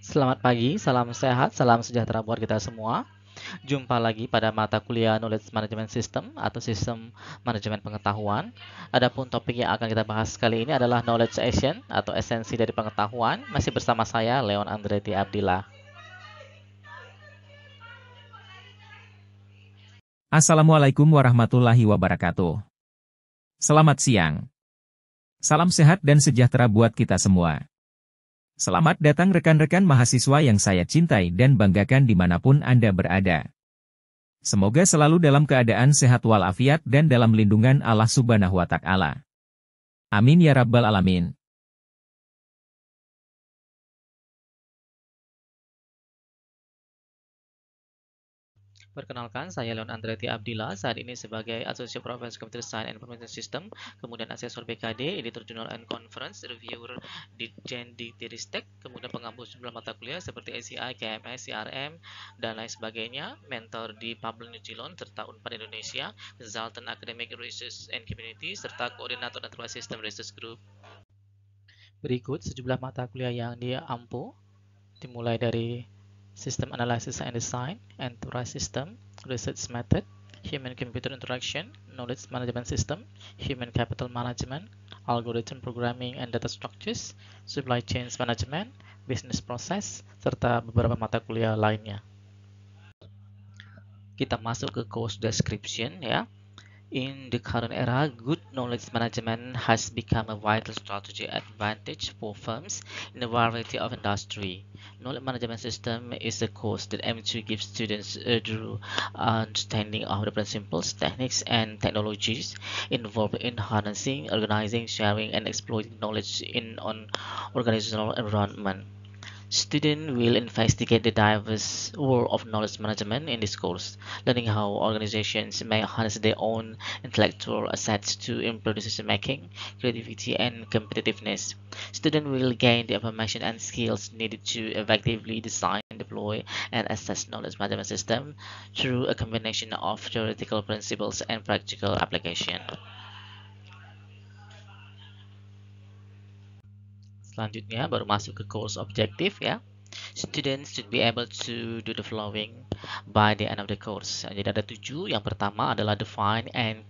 Selamat pagi, salam sehat, salam sejahtera buat kita semua. Jumpa lagi pada mata kuliah Knowledge Management System atau Sistem Manajemen Pengetahuan. Adapun topik yang akan kita bahas kali ini adalah Knowledge Action atau esensi dari pengetahuan. Masih bersama saya Leon Andretti Abdillah. Assalamualaikum warahmatullahi wabarakatuh. Selamat siang. Salam sehat dan sejahtera buat kita semua. Selamat datang rekan-rekan mahasiswa yang saya cintai dan banggakan dimanapun Anda berada. Semoga selalu dalam keadaan sehat walafiat dan dalam lindungan Allah subhanahu wa ta'ala. Amin ya rabbal alamin. Perkenalkan, saya Leon Andreti Abdillah, saat ini sebagai Associate Professor Computer Science and Information System, kemudian Asesor BKD, Editor Journal and Conference, Reviewer di Gen di Tiristek, kemudian pengampu jumlah mata kuliah seperti ACI, KMS, CRM, dan lain sebagainya, mentor di Pablo New Zealand, serta UNPAD Indonesia, Consultant Academic Research and Community, serta Koordinator Natural System Research Group. Berikut sejumlah mata kuliah yang diampu, dimulai dari System Analysis and Design, Enterprise System, Research Method, Human-Computer Interaction, Knowledge Management System, Human Capital Management, Algorithm Programming and Data Structures, Supply Chain Management, Business Process, serta beberapa mata kuliah lainnya. Kita masuk ke course description ya. In the current era, good knowledge management has become a vital strategic advantage for firms in a variety of industry. Knowledge management system is a course that aims to give students a true understanding of the principles, techniques, and technologies involved in harnessing, organizing, sharing, and exploiting knowledge in an organizational environment. Students will investigate the diverse world of knowledge management in this course, learning how organizations may harness their own intellectual assets to improve decision making, creativity, and competitiveness. Students will gain the information and skills needed to effectively design, deploy, and assess knowledge management systems through a combination of theoretical principles and practical application. selanjutnya baru masuk ke course objective ya students should be able to do the following by the end of the course jadi ada tujuh yang pertama adalah define and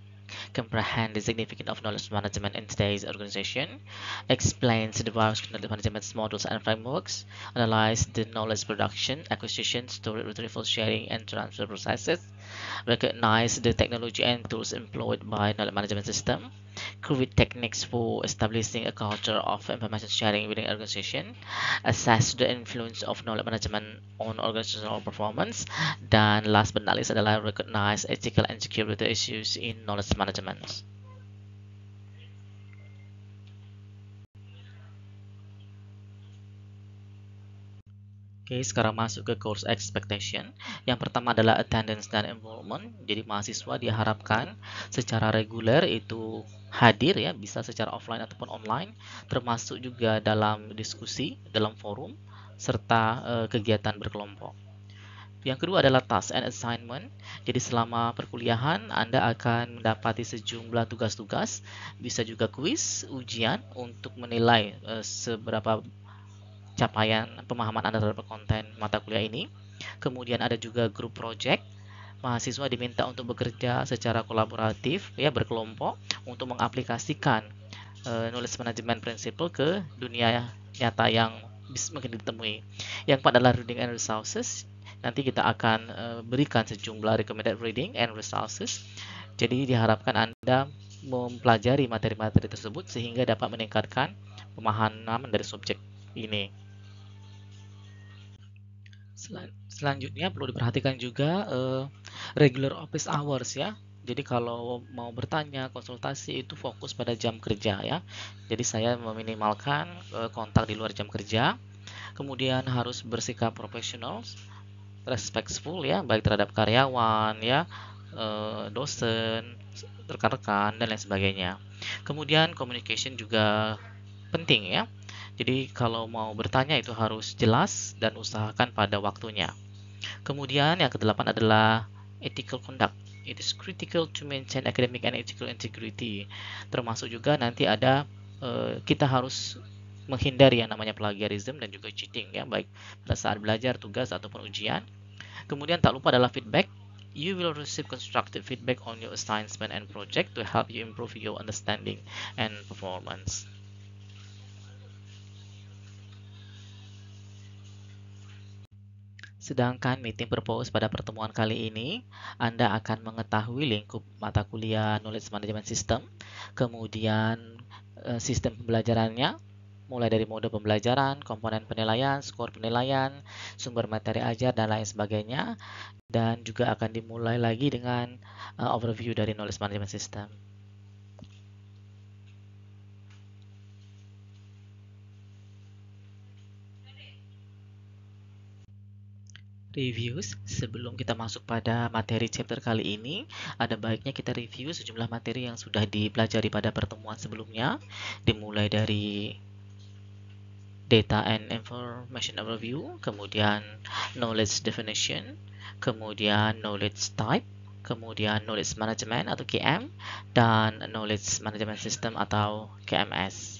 comprehend the significance of knowledge management in today's organization, explains the various knowledge management models and frameworks, analyze the knowledge production, acquisition, storage, retrieval, sharing, and transfer processes, recognize the technology and tools employed by knowledge management system, create techniques for establishing a culture of information sharing within organization, assess the influence of knowledge management on organizational performance, dan last but not least adalah recognize ethical and security issues in knowledge management. Oke, sekarang masuk ke course expectation. Yang pertama adalah attendance dan involvement. Jadi mahasiswa diharapkan secara reguler itu hadir ya, bisa secara offline ataupun online, termasuk juga dalam diskusi, dalam forum, serta eh, kegiatan berkelompok. Yang kedua adalah task and assignment. Jadi selama perkuliahan Anda akan mendapati sejumlah tugas-tugas, bisa juga kuis, ujian untuk menilai eh, seberapa capaian pemahaman Anda terhadap konten mata kuliah ini. Kemudian ada juga grup project. Mahasiswa diminta untuk bekerja secara kolaboratif, ya berkelompok untuk mengaplikasikan uh, knowledge management principle ke dunia nyata yang bisa mungkin ditemui. Yang pada reading and resources, nanti kita akan uh, berikan sejumlah recommended reading and resources. Jadi diharapkan Anda mempelajari materi-materi tersebut sehingga dapat meningkatkan pemahaman dari subjek ini selanjutnya perlu diperhatikan juga uh, regular office hours ya. Jadi kalau mau bertanya, konsultasi itu fokus pada jam kerja ya. Jadi saya meminimalkan uh, kontak di luar jam kerja. Kemudian harus bersikap profesional, respectful ya, baik terhadap karyawan ya, uh, dosen, rekan-rekan dan lain sebagainya. Kemudian communication juga penting ya. Jadi kalau mau bertanya itu harus jelas dan usahakan pada waktunya. Kemudian yang kedelapan adalah ethical conduct. It is critical to maintain academic and ethical integrity. Termasuk juga nanti ada eh, kita harus menghindari yang namanya plagiarism dan juga cheating ya, baik pada saat belajar, tugas ataupun ujian. Kemudian tak lupa adalah feedback. You will receive constructive feedback on your assignment and project to help you improve your understanding and performance. Sedangkan meeting purpose pada pertemuan kali ini, Anda akan mengetahui lingkup mata kuliah Knowledge Management System, kemudian eh, sistem pembelajarannya, mulai dari mode pembelajaran, komponen penilaian, skor penilaian, sumber materi ajar, dan lain sebagainya. Dan juga akan dimulai lagi dengan eh, overview dari Knowledge Management System. reviews. Sebelum kita masuk pada materi chapter kali ini, ada baiknya kita review sejumlah materi yang sudah dipelajari pada pertemuan sebelumnya, dimulai dari data and information overview, kemudian knowledge definition, kemudian knowledge type, kemudian knowledge management atau KM, dan knowledge management system atau KMS.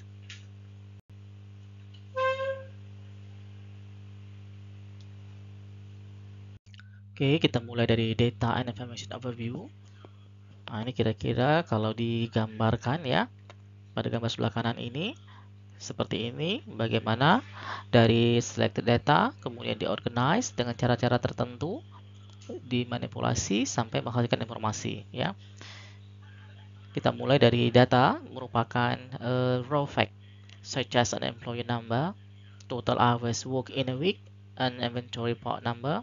Oke, kita mulai dari data and information overview. Nah, ini kira-kira kalau digambarkan ya, pada gambar sebelah kanan ini, seperti ini, bagaimana dari selected data, kemudian diorganize dengan cara-cara tertentu, dimanipulasi sampai menghasilkan informasi ya. Kita mulai dari data merupakan uh, raw fact, such as an employee number, total hours work in a week, an inventory part number,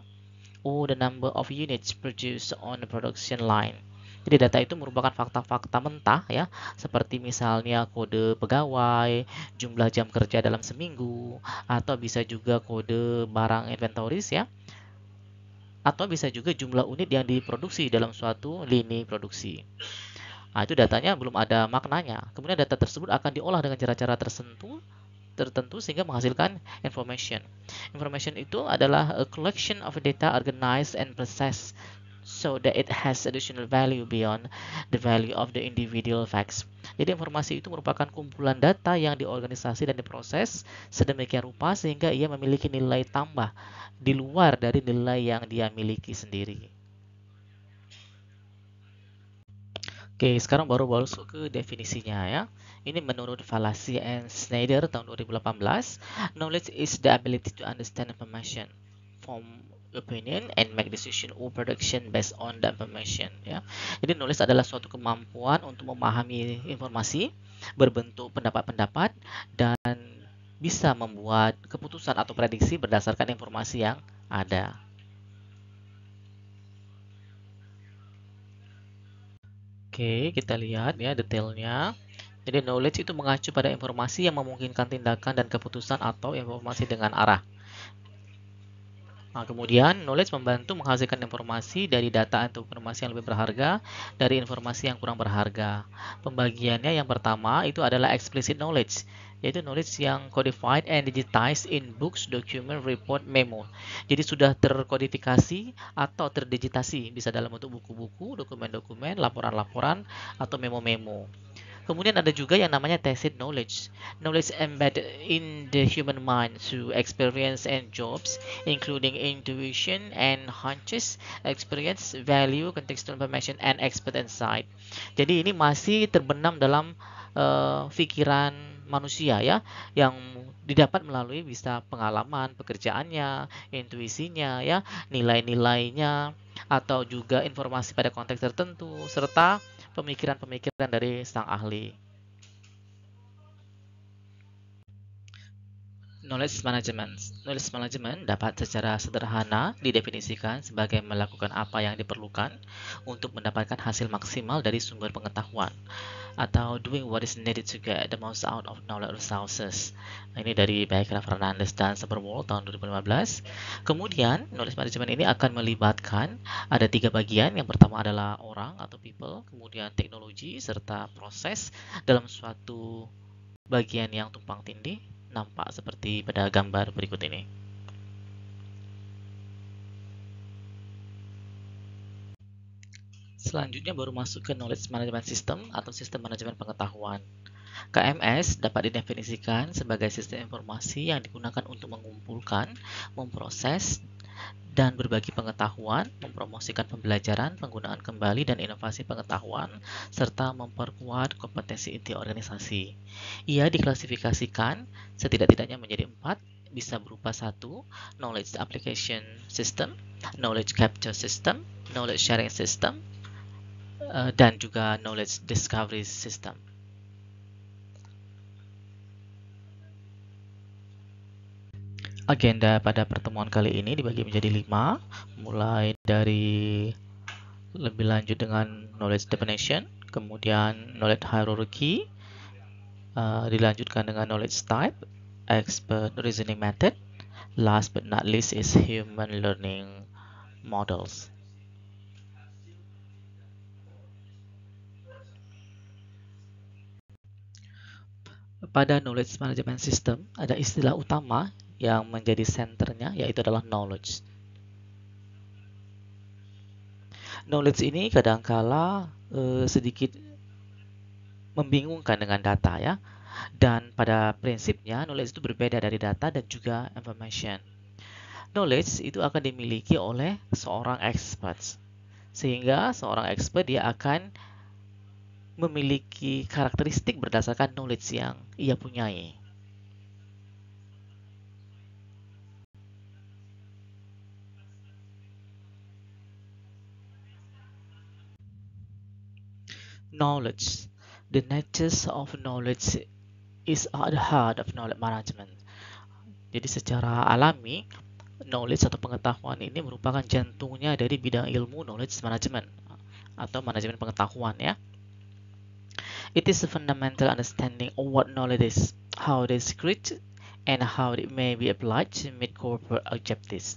or the number of units produced on the production line. Jadi data itu merupakan fakta-fakta mentah ya, seperti misalnya kode pegawai, jumlah jam kerja dalam seminggu, atau bisa juga kode barang inventoris ya, atau bisa juga jumlah unit yang diproduksi dalam suatu lini produksi. Nah, itu datanya belum ada maknanya. Kemudian data tersebut akan diolah dengan cara-cara tersentuh tertentu sehingga menghasilkan information. Information itu adalah a collection of data organized and processed so that it has additional value beyond the value of the individual facts. Jadi informasi itu merupakan kumpulan data yang diorganisasi dan diproses sedemikian rupa sehingga ia memiliki nilai tambah di luar dari nilai yang dia miliki sendiri. Oke, sekarang baru masuk ke definisinya ya. Ini menurut Falasi and Snyder tahun 2018, knowledge is the ability to understand information, form opinion, and make decision or prediction based on the information. Ya. Jadi knowledge adalah suatu kemampuan untuk memahami informasi, berbentuk pendapat-pendapat, dan bisa membuat keputusan atau prediksi berdasarkan informasi yang ada. Oke, kita lihat ya detailnya. Jadi knowledge itu mengacu pada informasi yang memungkinkan tindakan dan keputusan atau informasi dengan arah. Nah, kemudian knowledge membantu menghasilkan informasi dari data atau informasi yang lebih berharga dari informasi yang kurang berharga. Pembagiannya yang pertama itu adalah explicit knowledge yaitu knowledge yang codified and digitized in books, document, report, memo. Jadi sudah terkodifikasi atau terdigitasi, bisa dalam bentuk buku-buku, dokumen-dokumen, laporan-laporan, atau memo-memo. Kemudian ada juga yang namanya tacit knowledge. Knowledge embedded in the human mind through experience and jobs, including intuition and hunches, experience, value, contextual information, and expert insight. Jadi ini masih terbenam dalam uh, eh, pikiran manusia ya yang didapat melalui bisa pengalaman pekerjaannya, intuisinya ya, nilai-nilainya atau juga informasi pada konteks tertentu serta pemikiran-pemikiran dari sang ahli. Knowledge management. Knowledge management dapat secara sederhana didefinisikan sebagai melakukan apa yang diperlukan untuk mendapatkan hasil maksimal dari sumber pengetahuan atau doing what is needed to get the most out of knowledge resources. Nah, ini dari Baikra Fernandes dan Superwall tahun 2015. Kemudian, knowledge management ini akan melibatkan ada tiga bagian. Yang pertama adalah orang atau people, kemudian teknologi serta proses dalam suatu bagian yang tumpang tindih nampak seperti pada gambar berikut ini. Selanjutnya baru masuk ke knowledge management system atau sistem manajemen pengetahuan. KMS dapat didefinisikan sebagai sistem informasi yang digunakan untuk mengumpulkan, memproses, dan berbagi pengetahuan, mempromosikan pembelajaran, penggunaan kembali dan inovasi pengetahuan, serta memperkuat kompetensi inti organisasi. Ia diklasifikasikan setidak-tidaknya menjadi empat, bisa berupa satu, knowledge application system, knowledge capture system, knowledge sharing system, eh, dan juga knowledge discovery system. Agenda pada pertemuan kali ini dibagi menjadi lima, mulai dari lebih lanjut dengan knowledge definition, kemudian knowledge hierarchy, uh, dilanjutkan dengan knowledge type, expert reasoning method, last but not least is human learning models. pada knowledge management system ada istilah utama yang menjadi senternya yaitu adalah knowledge. Knowledge ini kadangkala uh, sedikit membingungkan dengan data ya. Dan pada prinsipnya knowledge itu berbeda dari data dan juga information. Knowledge itu akan dimiliki oleh seorang expert. Sehingga seorang expert dia akan memiliki karakteristik berdasarkan knowledge yang ia punyai. knowledge. The nature of knowledge is at the heart of knowledge management. Jadi secara alami knowledge atau pengetahuan ini merupakan jantungnya dari bidang ilmu knowledge management atau manajemen pengetahuan ya. It is a fundamental understanding of what knowledge is, how it is created, and how it may be applied to meet corporate objectives.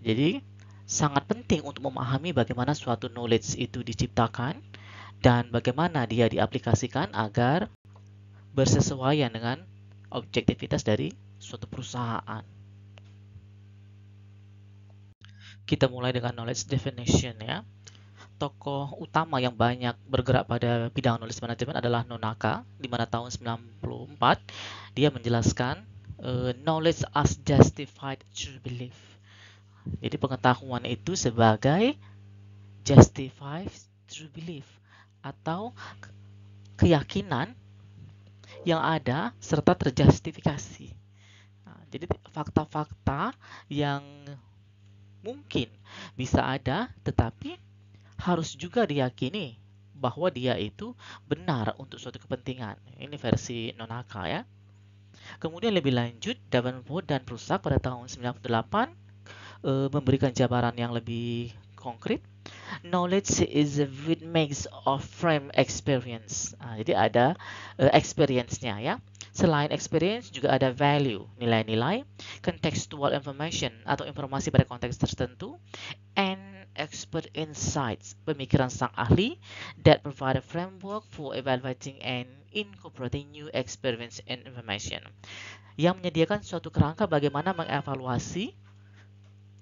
Jadi, sangat penting untuk memahami bagaimana suatu knowledge itu diciptakan, dan bagaimana dia diaplikasikan agar bersesuaian dengan objektivitas dari suatu perusahaan. Kita mulai dengan knowledge definition ya. Tokoh utama yang banyak bergerak pada bidang knowledge management adalah Nonaka, di mana tahun 1994 dia menjelaskan eh, knowledge as justified true belief. Jadi pengetahuan itu sebagai justified true belief atau keyakinan yang ada serta terjustifikasi. Nah, jadi fakta-fakta yang mungkin bisa ada tetapi harus juga diyakini bahwa dia itu benar untuk suatu kepentingan. Ini versi Nonaka ya. Kemudian lebih lanjut, Davenport dan Prusak pada tahun 98 eh, memberikan jabaran yang lebih konkret knowledge is a mix of frame experience. Nah, jadi ada uh, experience-nya ya. Selain experience juga ada value, nilai-nilai, contextual information atau informasi pada konteks tertentu, and expert insights, pemikiran sang ahli that provide a framework for evaluating and incorporating new experience and information. Yang menyediakan suatu kerangka bagaimana mengevaluasi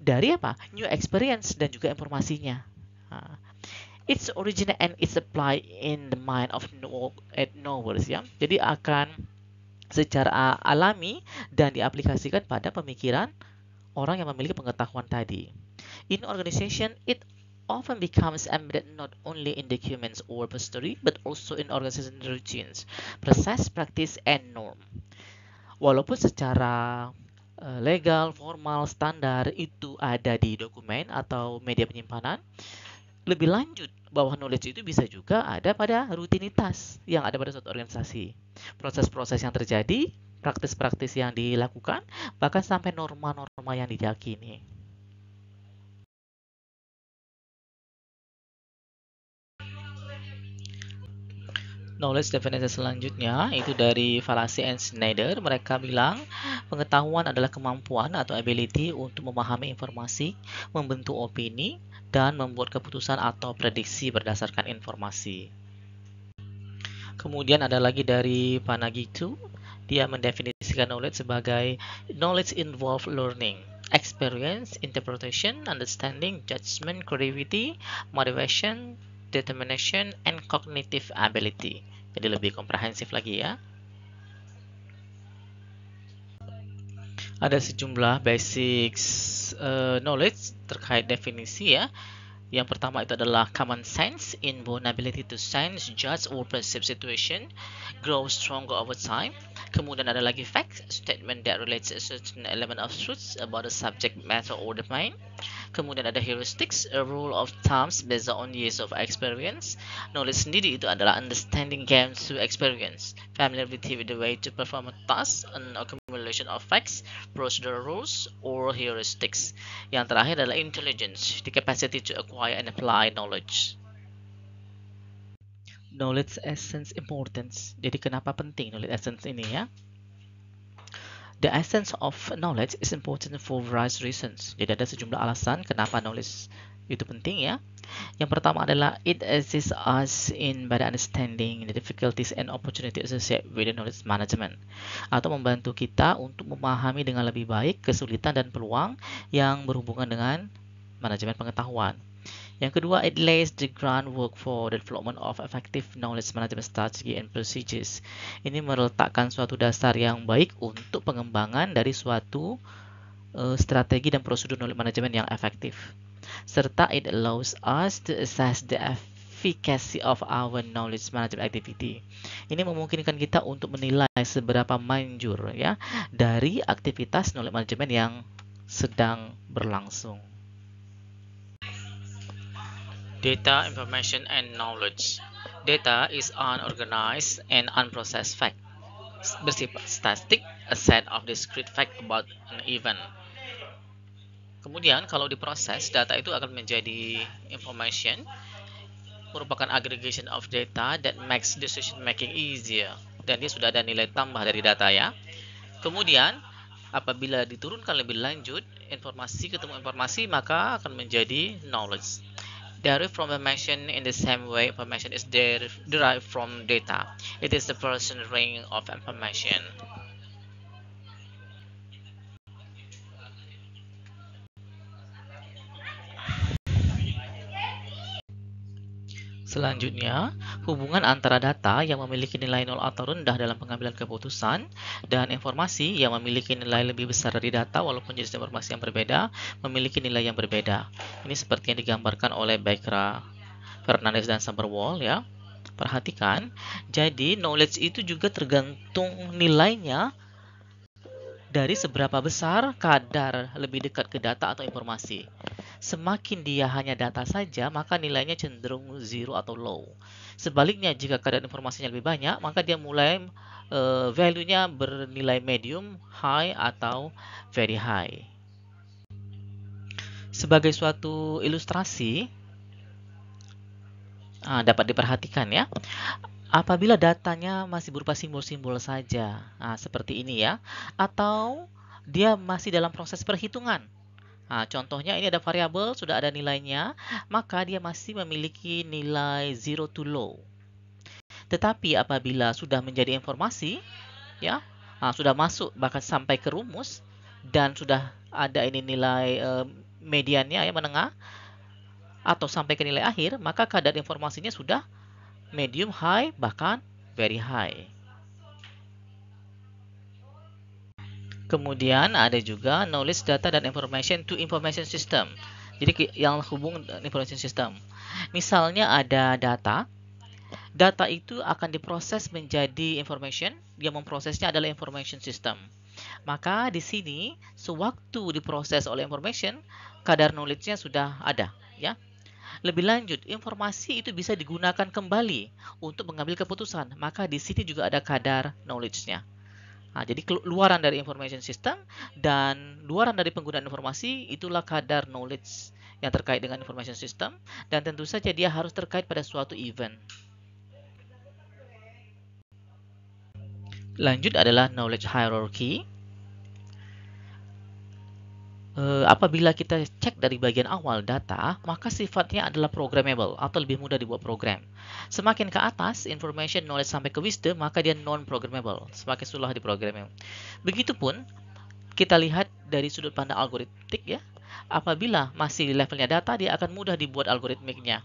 dari apa? New experience dan juga informasinya its origin and its supply in the mind of no at eh, knowers ya. Jadi akan secara alami dan diaplikasikan pada pemikiran orang yang memiliki pengetahuan tadi. In organization, it often becomes embedded not only in documents or history, but also in organization routines, process, practice, and norm. Walaupun secara eh, legal, formal, standar itu ada di dokumen atau media penyimpanan, lebih lanjut bahwa knowledge itu bisa juga ada pada rutinitas yang ada pada suatu organisasi. Proses-proses yang terjadi, praktis-praktis yang dilakukan, bahkan sampai norma-norma yang diyakini. knowledge definition selanjutnya itu dari Falasi and Schneider. Mereka bilang pengetahuan adalah kemampuan atau ability untuk memahami informasi, membentuk opini, dan membuat keputusan atau prediksi berdasarkan informasi. Kemudian ada lagi dari Panagitu. Dia mendefinisikan knowledge sebagai knowledge involved learning experience, interpretation, understanding, judgment, creativity, motivation, determination, and cognitive ability. Jadi lebih komprehensif lagi ya. Ada sejumlah basic uh, eh, knowledge terkait definisi ya. Yang pertama itu adalah common sense, inborn ability to sense, judge, or perceive situation, grow stronger over time kemudian ada lagi fact, statement that relates a certain element of truth about the subject matter or the domain. Kemudian ada heuristics, a rule of thumbs based on years of experience. Knowledge sendiri itu adalah understanding gained through experience, familiarity with the way to perform a task, an accumulation of facts, procedural rules, or heuristics. Yang terakhir adalah intelligence, the capacity to acquire and apply knowledge knowledge essence importance. Jadi kenapa penting knowledge essence ini ya? The essence of knowledge is important for various reasons. Jadi ada sejumlah alasan kenapa knowledge itu penting ya. Yang pertama adalah it assists us in better understanding the difficulties and opportunities associated with knowledge management atau membantu kita untuk memahami dengan lebih baik kesulitan dan peluang yang berhubungan dengan manajemen pengetahuan. Yang kedua, it lays the groundwork for the development of effective knowledge management strategy and procedures. Ini meletakkan suatu dasar yang baik untuk pengembangan dari suatu uh, strategi dan prosedur knowledge management yang efektif. Serta it allows us to assess the efficacy of our knowledge management activity. Ini memungkinkan kita untuk menilai seberapa manjur ya dari aktivitas knowledge management yang sedang berlangsung. Data, information, and knowledge. Data is unorganized and unprocessed fact. Bersifat statistik, a set of discrete fact about an event. Kemudian kalau diproses, data itu akan menjadi information, merupakan aggregation of data that makes decision making easier. Dan dia sudah ada nilai tambah dari data ya. Kemudian apabila diturunkan lebih lanjut, informasi ketemu informasi maka akan menjadi knowledge. derived from information in the same way information is derived from data. It is the person ring of information. Selanjutnya, hmm. hubungan antara data yang memiliki nilai nol atau rendah dalam pengambilan keputusan dan informasi yang memiliki nilai lebih besar dari data walaupun jenis informasi yang berbeda memiliki nilai yang berbeda. Ini seperti yang digambarkan oleh Baikra Fernandez dan Summerwall ya. Perhatikan, jadi knowledge itu juga tergantung nilainya dari seberapa besar kadar lebih dekat ke data atau informasi. Semakin dia hanya data saja, maka nilainya cenderung zero atau low. Sebaliknya, jika kadar informasinya lebih banyak, maka dia mulai uh, value-nya bernilai medium, high, atau very high. Sebagai suatu ilustrasi, ah, dapat diperhatikan ya, apabila datanya masih berupa simbol-simbol saja, nah, seperti ini ya, atau dia masih dalam proses perhitungan, Nah, contohnya ini ada variabel sudah ada nilainya, maka dia masih memiliki nilai zero to low. Tetapi apabila sudah menjadi informasi, ya, nah, sudah masuk bahkan sampai ke rumus dan sudah ada ini nilai eh, mediannya ya menengah atau sampai ke nilai akhir, maka kadar informasinya sudah medium high bahkan very high. Kemudian ada juga knowledge data dan information to information system. Jadi yang hubung information system. Misalnya ada data. Data itu akan diproses menjadi information, yang memprosesnya adalah information system. Maka di sini sewaktu diproses oleh information, kadar knowledge-nya sudah ada, ya. Lebih lanjut, informasi itu bisa digunakan kembali untuk mengambil keputusan. Maka di sini juga ada kadar knowledge-nya. Nah, jadi keluaran dari information system dan luaran dari penggunaan informasi itulah kadar knowledge yang terkait dengan information system dan tentu saja dia harus terkait pada suatu event. Lanjut adalah knowledge hierarchy. Eh, apabila kita cek dari bagian awal data, maka sifatnya adalah programmable atau lebih mudah dibuat program. Semakin ke atas, information, knowledge sampai ke wisdom, maka dia non-programmable, semakin sulit programnya. Begitupun kita lihat dari sudut pandang algoritmik ya, apabila masih di levelnya data, dia akan mudah dibuat algoritmiknya.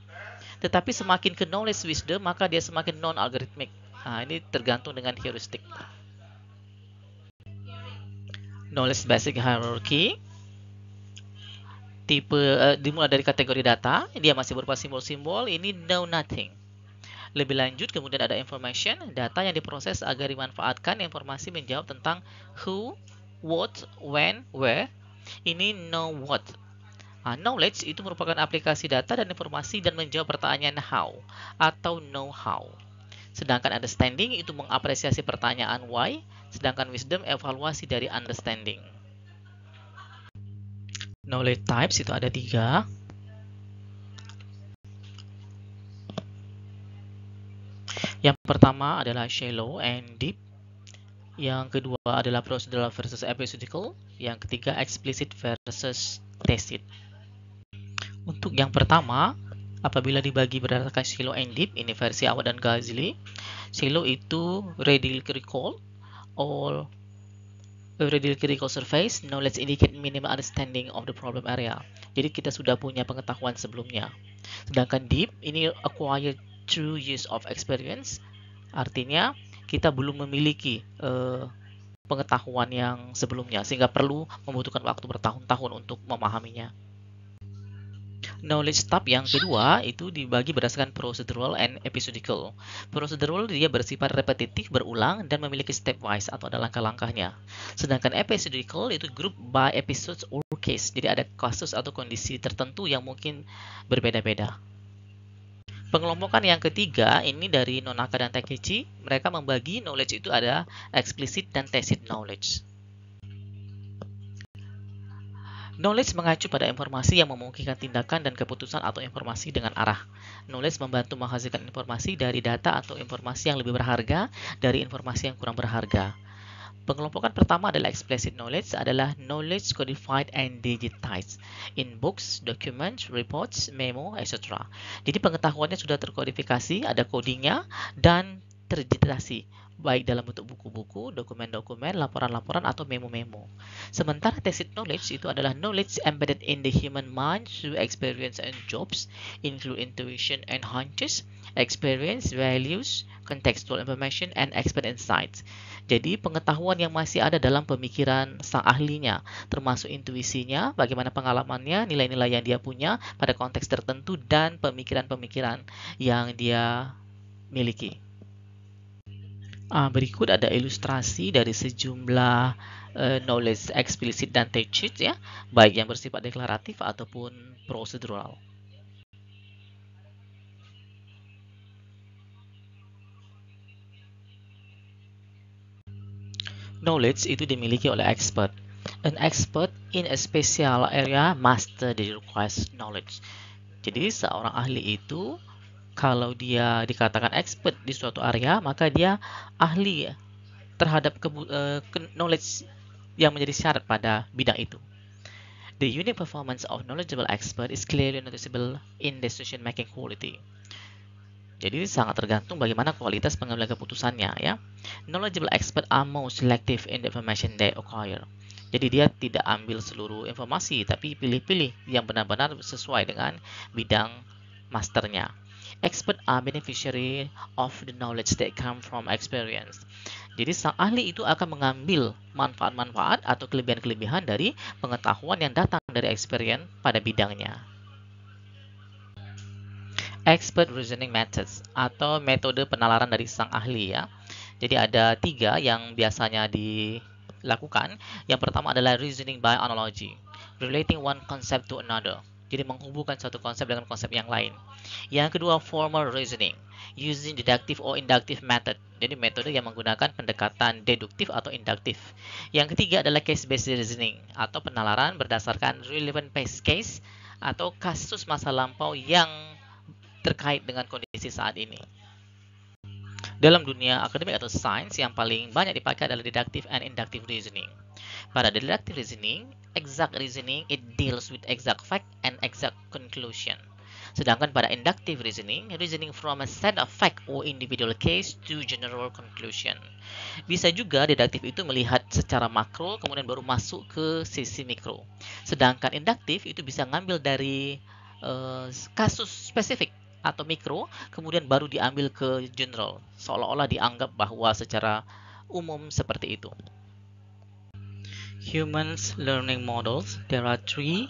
Tetapi semakin ke knowledge wisdom, maka dia semakin non-algoritmik. Nah, ini tergantung dengan heuristik knowledge basic hierarchy tipe uh, eh, dimulai dari kategori data, dia masih berupa simbol-simbol, ini know nothing. Lebih lanjut kemudian ada information, data yang diproses agar dimanfaatkan informasi menjawab tentang who, what, when, where. Ini know what. Nah, knowledge itu merupakan aplikasi data dan informasi dan menjawab pertanyaan how atau know how. Sedangkan understanding itu mengapresiasi pertanyaan why, sedangkan wisdom evaluasi dari understanding knowledge types itu ada tiga. Yang pertama adalah shallow and deep. Yang kedua adalah procedural versus episodical. Yang ketiga explicit versus tacit. Untuk yang pertama, apabila dibagi berdasarkan shallow and deep, ini versi awal dan Gazli. Shallow itu readily recall all A readily critical surface, knowledge indicate minimal understanding of the problem area. Jadi kita sudah punya pengetahuan sebelumnya. Sedangkan deep ini acquired through use of experience. Artinya kita belum memiliki uh, pengetahuan yang sebelumnya sehingga perlu membutuhkan waktu bertahun-tahun untuk memahaminya knowledge tab yang kedua itu dibagi berdasarkan procedural and episodical. Procedural dia bersifat repetitif, berulang, dan memiliki stepwise atau ada langkah-langkahnya. Sedangkan episodical itu group by episodes or case. Jadi ada kasus atau kondisi tertentu yang mungkin berbeda-beda. Pengelompokan yang ketiga ini dari Nonaka dan Takechi, mereka membagi knowledge itu ada explicit dan tacit knowledge. Knowledge mengacu pada informasi yang memungkinkan tindakan dan keputusan atau informasi dengan arah. Knowledge membantu menghasilkan informasi dari data atau informasi yang lebih berharga dari informasi yang kurang berharga. Pengelompokan pertama adalah explicit knowledge adalah knowledge codified and digitized in books, documents, reports, memo, etc. Jadi pengetahuannya sudah terkodifikasi, ada codingnya, dan terdigitasi baik dalam bentuk buku-buku, dokumen-dokumen, laporan-laporan, atau memo-memo. Sementara tacit knowledge itu adalah knowledge embedded in the human mind through experience and jobs, include intuition and hunches, experience, values, contextual information, and expert insights. Jadi pengetahuan yang masih ada dalam pemikiran sang ahlinya, termasuk intuisinya, bagaimana pengalamannya, nilai-nilai yang dia punya pada konteks tertentu, dan pemikiran-pemikiran yang dia miliki. Uh, berikut ada ilustrasi dari sejumlah uh, knowledge eksplisit dan tacit ya, baik yang bersifat deklaratif ataupun prosedural. Knowledge itu dimiliki oleh expert. An expert in a special area master the request knowledge. Jadi seorang ahli itu kalau dia dikatakan expert di suatu area, maka dia ahli terhadap eh, ke, uh, knowledge yang menjadi syarat pada bidang itu. The unique performance of knowledgeable expert is clearly noticeable in decision making quality. Jadi sangat tergantung bagaimana kualitas pengambilan keputusannya ya. Knowledgeable expert are more selective in the information they acquire. Jadi dia tidak ambil seluruh informasi tapi pilih-pilih yang benar-benar sesuai dengan bidang masternya. Expert are beneficiary of the knowledge that come from experience. Jadi sang ahli itu akan mengambil manfaat-manfaat atau kelebihan-kelebihan dari pengetahuan yang datang dari experience pada bidangnya. Expert reasoning methods atau metode penalaran dari sang ahli ya. Jadi ada tiga yang biasanya dilakukan. Yang pertama adalah reasoning by analogy, relating one concept to another. Jadi menghubungkan satu konsep dengan konsep yang lain. Yang kedua formal reasoning using deductive or inductive method. Jadi metode yang menggunakan pendekatan deduktif atau induktif. Yang ketiga adalah case based reasoning atau penalaran berdasarkan relevant past case atau kasus masa lampau yang terkait dengan kondisi saat ini. Dalam dunia akademik atau sains yang paling banyak dipakai adalah deductive and inductive reasoning. Pada deductive reasoning, exact reasoning, it deals with exact fact and exact conclusion. Sedangkan pada inductive reasoning, reasoning from a set of fact or individual case to general conclusion. Bisa juga deduktif itu melihat secara makro, kemudian baru masuk ke sisi mikro. Sedangkan induktif itu bisa ngambil dari uh, kasus spesifik atau mikro, kemudian baru diambil ke general, seolah-olah dianggap bahwa secara umum seperti itu. humans learning models there are three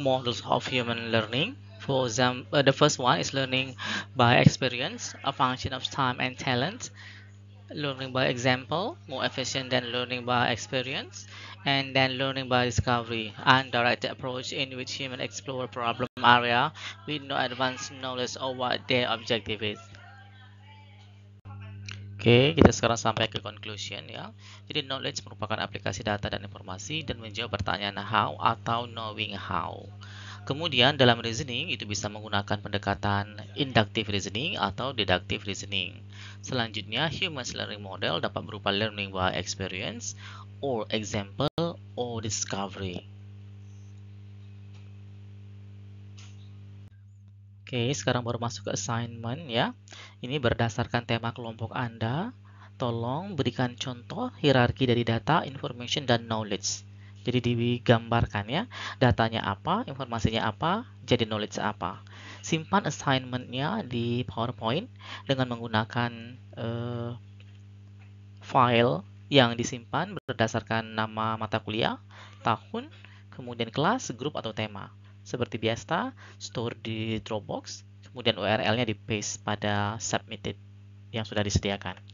models of human learning for example uh, the first one is learning by experience a function of time and talent learning by example more efficient than learning by experience and then learning by discovery and direct approach in which human explore problem area with no advanced knowledge of what their objective is Oke, kita sekarang sampai ke conclusion ya. Jadi knowledge merupakan aplikasi data dan informasi dan menjawab pertanyaan how atau knowing how. Kemudian dalam reasoning itu bisa menggunakan pendekatan inductive reasoning atau deductive reasoning. Selanjutnya, human learning model dapat berupa learning by experience or example or discovery. Oke, sekarang baru masuk ke assignment ya. Ini berdasarkan tema kelompok Anda. Tolong berikan contoh hierarki dari data, information, dan knowledge. Jadi digambarkan ya, datanya apa, informasinya apa, jadi knowledge apa. Simpan assignmentnya di PowerPoint dengan menggunakan uh, file yang disimpan berdasarkan nama mata kuliah, tahun, kemudian kelas, grup, atau tema seperti biasa, store di Dropbox, kemudian URL-nya di paste pada submitted yang sudah disediakan.